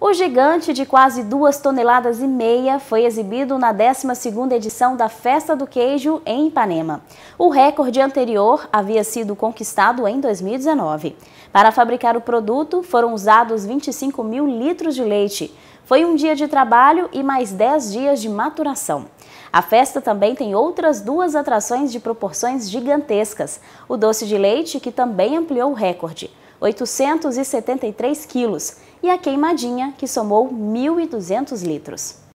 O gigante de quase duas toneladas e meia foi exibido na 12ª edição da Festa do Queijo em Ipanema. O recorde anterior havia sido conquistado em 2019. Para fabricar o produto, foram usados 25 mil litros de leite. Foi um dia de trabalho e mais 10 dias de maturação. A festa também tem outras duas atrações de proporções gigantescas. O doce de leite, que também ampliou o recorde. 873 quilos, e a queimadinha, que somou 1.200 litros.